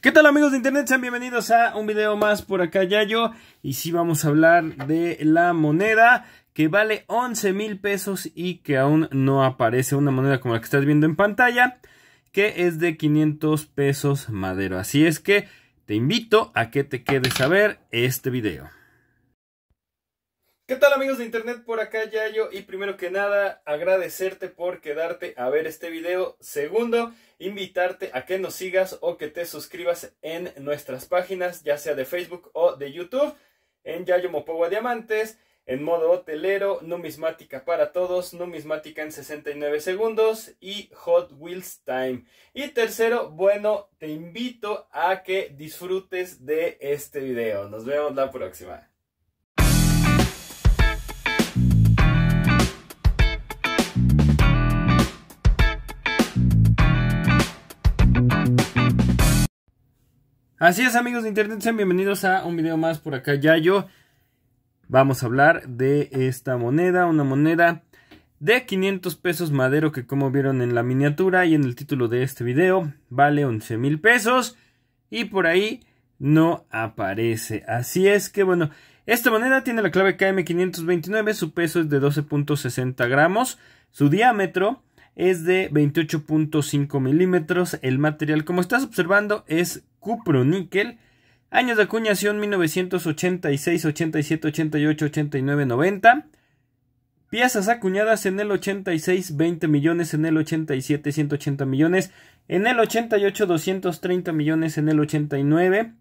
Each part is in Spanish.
¿Qué tal amigos de internet? Sean bienvenidos a un video más por acá Yayo y sí vamos a hablar de la moneda que vale 11 mil pesos y que aún no aparece una moneda como la que estás viendo en pantalla que es de 500 pesos madero así es que te invito a que te quedes a ver este video. ¿Qué tal amigos de internet? Por acá Yayo y primero que nada agradecerte por quedarte a ver este video. Segundo, invitarte a que nos sigas o que te suscribas en nuestras páginas, ya sea de Facebook o de YouTube, en Yayo Mopogua Diamantes, en modo hotelero, numismática para todos, numismática en 69 segundos y Hot Wheels Time. Y tercero, bueno, te invito a que disfrutes de este video. Nos vemos la próxima. Así es amigos de internet, sean bienvenidos a un video más por acá ya yo. Vamos a hablar de esta moneda, una moneda de 500 pesos madero que como vieron en la miniatura y en el título de este video vale 11 mil pesos y por ahí no aparece. Así es que bueno, esta moneda tiene la clave KM529, su peso es de 12.60 gramos, su diámetro es de 28.5 milímetros, el material como estás observando es cupro níquel. Años de acuñación 1986, 87, 88, 89, 90. Piezas acuñadas en el 86, 20 millones, en el 87, 180 millones, en el 88, 230 millones, en el 89,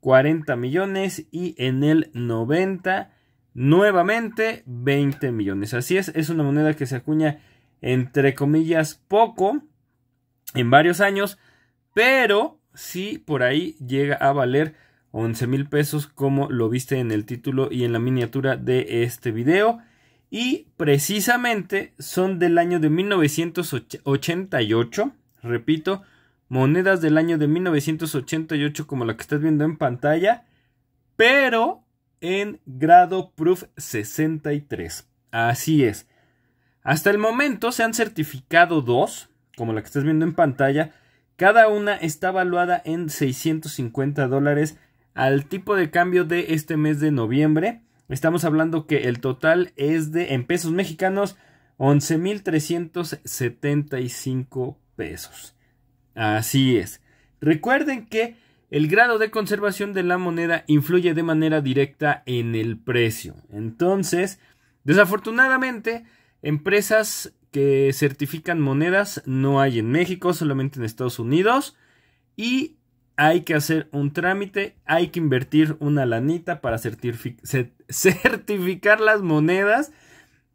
40 millones y en el 90, nuevamente 20 millones. Así es, es una moneda que se acuña entre comillas poco en varios años, pero si por ahí llega a valer 11 mil pesos como lo viste en el título y en la miniatura de este video. Y precisamente son del año de 1988. Repito, monedas del año de 1988 como la que estás viendo en pantalla. Pero en grado proof 63. Así es. Hasta el momento se han certificado dos, como la que estás viendo en pantalla, cada una está valuada en 650 dólares al tipo de cambio de este mes de noviembre. Estamos hablando que el total es de, en pesos mexicanos, 11.375 pesos. Así es. Recuerden que el grado de conservación de la moneda influye de manera directa en el precio. Entonces, desafortunadamente, empresas que certifican monedas no hay en México, solamente en Estados Unidos. Y hay que hacer un trámite, hay que invertir una lanita para certificar las monedas.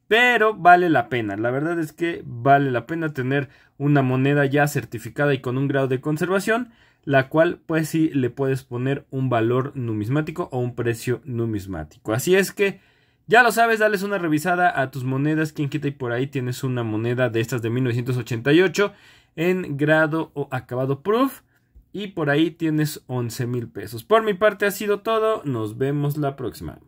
Pero vale la pena, la verdad es que vale la pena tener una moneda ya certificada y con un grado de conservación, la cual pues sí le puedes poner un valor numismático o un precio numismático. Así es que ya lo sabes, dales una revisada a tus monedas. Quien quita y por ahí tienes una moneda de estas de 1988 en grado o acabado proof. Y por ahí tienes 11 mil pesos. Por mi parte ha sido todo. Nos vemos la próxima.